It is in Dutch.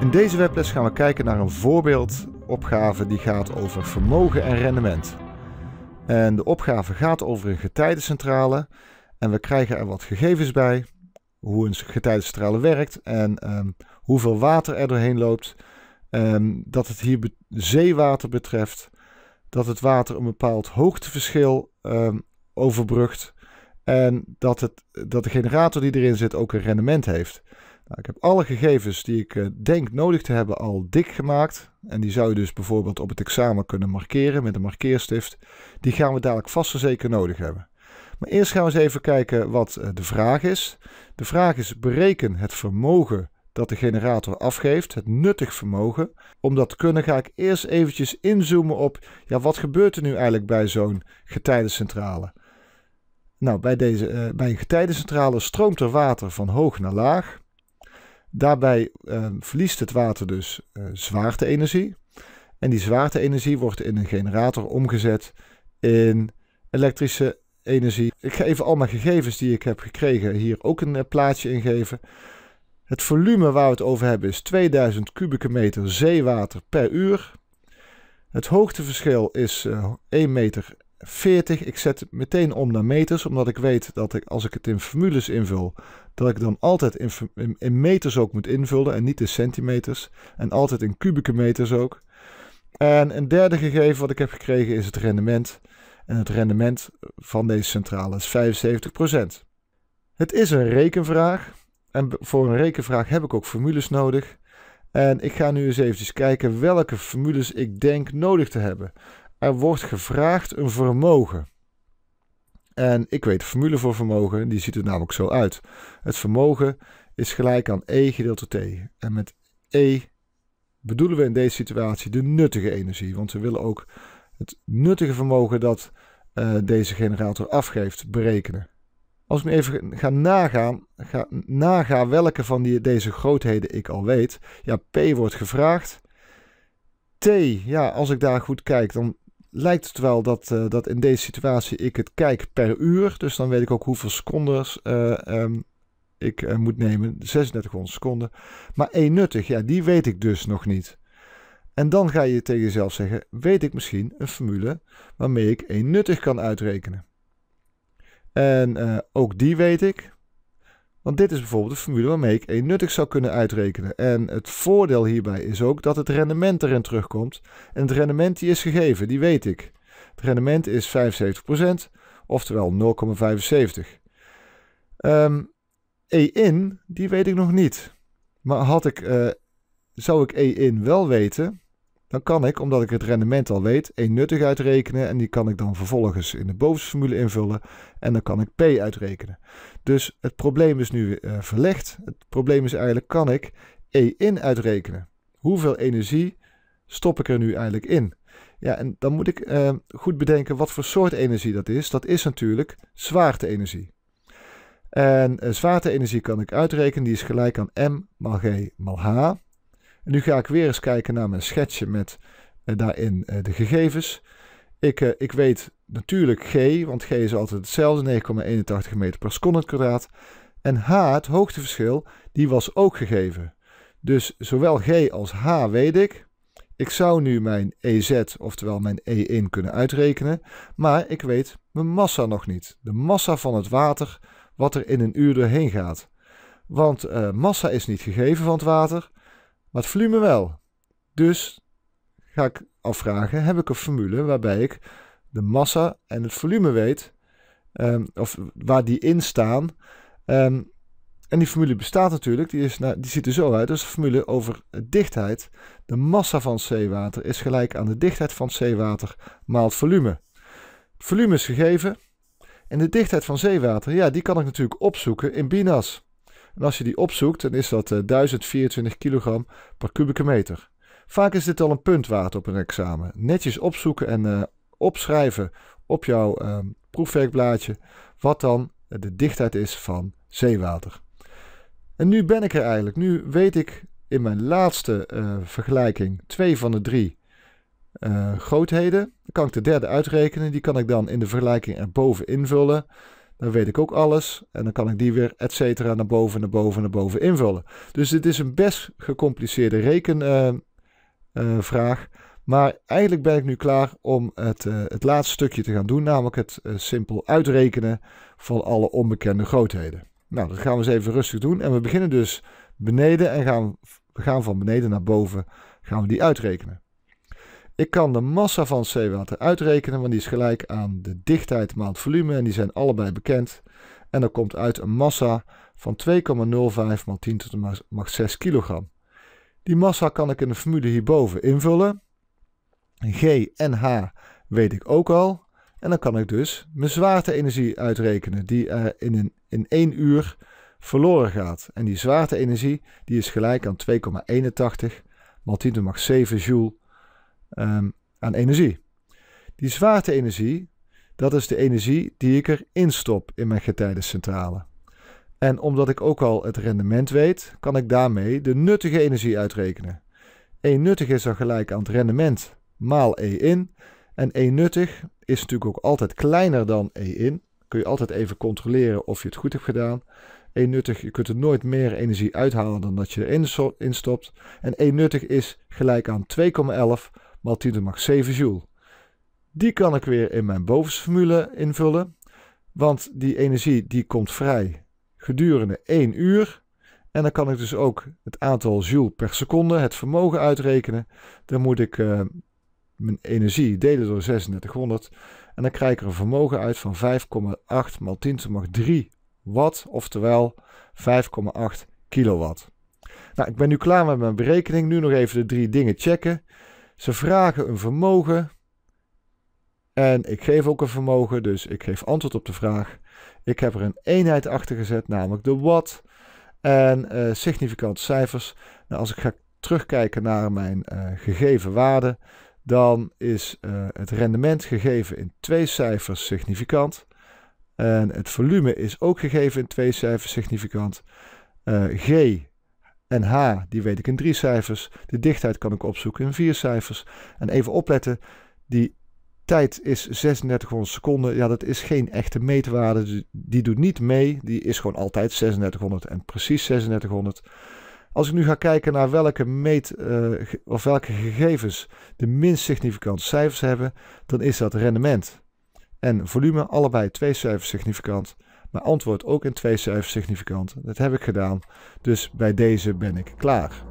In deze webles gaan we kijken naar een voorbeeldopgave die gaat over vermogen en rendement. En de opgave gaat over een getijdencentrale en we krijgen er wat gegevens bij. Hoe een getijdencentrale werkt en ehm, hoeveel water er doorheen loopt. Ehm, dat het hier zeewater betreft. Dat het water een bepaald hoogteverschil ehm, overbrugt. En dat, het, dat de generator die erin zit ook een rendement heeft. Nou, ik heb alle gegevens die ik eh, denk nodig te hebben al dik gemaakt. En die zou je dus bijvoorbeeld op het examen kunnen markeren met een markeerstift. Die gaan we dadelijk vast en zeker nodig hebben. Maar eerst gaan we eens even kijken wat eh, de vraag is. De vraag is bereken het vermogen dat de generator afgeeft, het nuttig vermogen. Om dat te kunnen ga ik eerst eventjes inzoomen op, ja wat gebeurt er nu eigenlijk bij zo'n getijdencentrale? Nou, bij, deze, eh, bij een getijdencentrale stroomt er water van hoog naar laag. Daarbij ehm, verliest het water dus eh, zwaarte-energie. En die zwaarte-energie wordt in een generator omgezet in elektrische energie. Ik ga even al mijn gegevens die ik heb gekregen hier ook een eh, plaatje ingeven. Het volume waar we het over hebben is 2000 kubieke meter zeewater per uur. Het hoogteverschil is uh, eh, 1 meter 40. Ik zet meteen om naar meters, omdat ik weet dat ik, als ik het in formules invul, dat ik dan altijd in, in, meters ook moet invullen en niet in centimeters. En altijd in kubieke meters ook. En een derde gegeven wat ik heb gekregen is het rendement. En het rendement van deze centrale is 75%. Het is een rekenvraag. En voor een rekenvraag heb ik ook formules nodig. En ik ga nu eens eventjes kijken welke formules ik denk nodig te hebben. Er wordt gevraagd een vermogen. En ik weet de formule voor vermogen, die ziet er namelijk zo uit. Het vermogen is gelijk aan E gedeeld door T. En met E bedoelen we in deze situatie de nuttige energie. Want we willen ook het nuttige vermogen dat eh, deze generator afgeeft berekenen. Als ik nu even ga nagaan, ga, naga welke van die, deze grootheden ik al weet. Ja, P wordt gevraagd. T, ja, als ik daar goed kijk, dan lijkt het wel dat, eh, dat in deze situatie ik het kijk per uur. Dus dan weet ik ook hoeveel secondes eh, ehm, ik eh, moet nemen. 3600 seconden. Maar één nuttig ja, die weet ik dus nog niet. En dan ga je tegen jezelf zeggen, weet ik misschien een formule waarmee ik één nuttig kan uitrekenen. En ook die weet ik. Want dit is bijvoorbeeld de formule waarmee ik 1 nuttig zou kunnen uitrekenen. En het voordeel hierbij is ook dat het rendement erin terugkomt. En het rendement die is gegeven, die weet ik. Het rendement is 75%, oftewel 0,75. Um, ehm, E in, die weet ik nog niet. Maar had ik, eh, zou ik E in wel weten, dan kan ik, omdat ik het rendement al weet, e nuttig uitrekenen en die kan ik dan vervolgens in de bovenste formule invullen en dan kan ik P uitrekenen. Dus het probleem is nu eh, verlegd. Het probleem is eigenlijk, kan ik E in uitrekenen? Hoeveel energie stop ik er nu eigenlijk in? Ja, en dan moet ik eh, goed bedenken wat voor soort energie dat is. Dat is natuurlijk zwaarte-energie. En uh, zwaarte-energie kan ik uitrekenen, die is gelijk aan M maal G maal H nu ga ik weer eens kijken naar mijn schetsje met eh, daarin eh, de gegevens. Ik, eh, ik weet natuurlijk G, want G is altijd hetzelfde, 9,81 meter per seconde kwadraat. En H, het hoogteverschil, die was ook gegeven. Dus zowel G als H weet ik. Ik zou nu mijn EZ, oftewel mijn E1, kunnen uitrekenen. Maar ik weet mijn massa nog niet. De massa van het water, wat er in een uur doorheen gaat. Want massa is niet gegeven van het water. Maar het volume wel. Dus ga ik afvragen, heb ik een formule waarbij ik de massa en het volume weet, ehm, of waar die in staan. Ehm, en die formule bestaat natuurlijk, die, is, nou, die ziet er zo uit, dat is de formule over dichtheid. De massa van zeewater is gelijk aan de dichtheid van zeewater maal volume. Het volume is gegeven. En de dichtheid van zeewater, ja, die kan ik natuurlijk opzoeken in BINAS. En als je die opzoekt, dan is dat 1024 eh, kilogram per kubieke meter. Vaak is dit al een punt waard op een examen. Netjes opzoeken en eh, opschrijven op jouw uh, proefwerkblaadje wat dan eh, de dichtheid is van zeewater. En nu ben ik er eigenlijk. Nu weet ik in mijn laatste vergelijking twee van de drie grootheden. Dan kan ik de derde uitrekenen. Die kan ik dan in de vergelijking erboven invullen. Dan weet ik ook alles en dan kan ik die weer et cetera naar boven, naar boven, naar boven invullen. Dus dit is een best gecompliceerde rekenvraag. Eh, eh, maar eigenlijk ben ik nu klaar om het, eh, het laatste stukje te gaan doen, namelijk het simpel uitrekenen van alle onbekende grootheden. Nou, dat gaan we eens even rustig doen. En we beginnen dus beneden en gaan, we gaan van beneden naar boven gaan we die uitrekenen. Ik kan de massa van zeewater uitrekenen, want die is gelijk aan de dichtheid maal het volume en die zijn allebei bekend. En dan komt uit een massa van 2,05 x 10 tot de macht 6 kilogram. Die massa kan ik in de formule hierboven invullen. G en H weet ik ook al. En dan kan ik dus mijn zwaarte-energie uitrekenen, die er in, een, in 1 uur verloren gaat. En die zwaarte-energie die is gelijk aan 2,81 x 10 tot de macht 7 joule Ehm, aan energie. Die zwaarte-energie, dat is de energie die ik erin stop in mijn getijdencentrale. En omdat ik ook al het rendement weet, kan ik daarmee de nuttige energie uitrekenen. E nuttig is dan gelijk aan het rendement maal E in. En E nuttig is natuurlijk ook altijd kleiner dan E in. Kun je altijd even controleren of je het goed hebt gedaan. E nuttig, je kunt er nooit meer energie uithalen dan dat je erin stopt. En E nuttig is gelijk aan 2,11 multitude max 7 joule. Die kan ik weer in mijn bovenste formule invullen, want die energie die komt vrij gedurende 1 uur. En dan kan ik dus ook het aantal joule per seconde, het vermogen uitrekenen. Dan moet ik eh, mijn energie delen door 3600. En dan krijg ik er een vermogen uit van 5,8 mal 10 tot 3 watt, oftewel 5,8 kilowatt. Nou, ik ben nu klaar met mijn berekening. Nu nog even de drie dingen checken. Ze vragen een vermogen. En ik geef ook een vermogen, dus ik geef antwoord op de vraag. Ik heb er een eenheid achter gezet, namelijk de wat. En uh, significante cijfers. Nou, als ik ga terugkijken naar mijn eh, gegeven waarde, dan is eh, het rendement gegeven in twee cijfers significant. En het volume is ook gegeven in twee cijfers significant. G en H, die weet ik in drie cijfers. De dichtheid kan ik opzoeken in vier cijfers. En even opletten, die tijd is 3600 seconden. Ja, dat is geen echte meetwaarde. Dus die doet niet mee. Die is gewoon altijd 3600 en precies 3600. Als ik nu ga kijken naar welke meet eh, of welke gegevens de minst significante cijfers hebben, dan is dat rendement en volume allebei twee cijfers significant maar antwoord ook in twee cijfers significant. Dat heb ik gedaan, dus bij deze ben ik klaar.